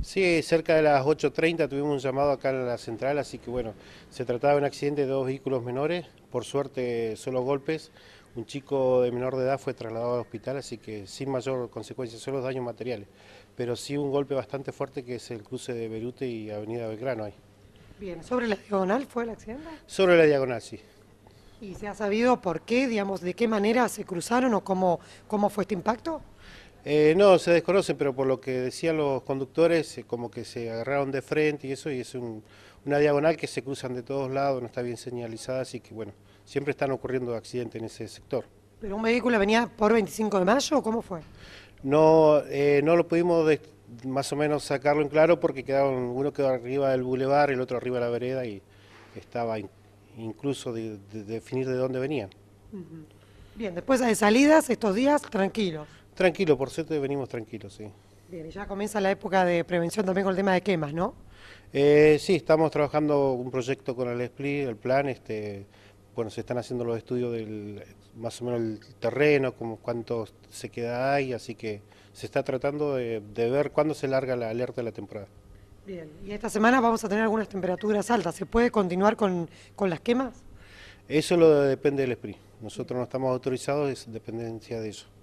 Sí, cerca de las 8.30 tuvimos un llamado acá a la central, así que bueno, se trataba de un accidente de dos vehículos menores, por suerte solo golpes, un chico de menor de edad fue trasladado al hospital, así que sin mayor consecuencia, solo daños materiales, pero sí un golpe bastante fuerte que es el cruce de Berute y Avenida Belgrano ahí. Bien, ¿sobre la diagonal fue el accidente? Sobre la diagonal, sí. ¿Y se ha sabido por qué, digamos, de qué manera se cruzaron o cómo, cómo fue este impacto? Eh, no, se desconocen, pero por lo que decían los conductores, eh, como que se agarraron de frente y eso, y es una diagonal que se cruzan de todos lados, no está bien señalizada, así que bueno, siempre están ocurriendo accidentes en ese sector. ¿Pero un vehículo venía por 25 de mayo o cómo fue? No, eh, no lo pudimos más o menos sacarlo en claro porque quedaron, uno quedó arriba del bulevar, el otro arriba de la vereda y estaba incluso de, definir de dónde venían. Bien, después de salidas, estos días tranquilos. Tranquilo, por cierto, venimos tranquilos, sí. Bien, ya comienza la época de prevención también con el tema de quemas, ¿no? Eh, sí, estamos trabajando un proyecto con el SPLI, el plan, este, bueno, se están haciendo los estudios del más o menos el terreno, como cuánto se queda ahí, así que se está tratando de, ver cuándo se larga la alerta de la temporada. Bien, y esta semana vamos a tener algunas temperaturas altas, ¿se puede continuar con, con las quemas? Eso lo depende del SPRI, nosotros no estamos autorizados, es dependencia de eso.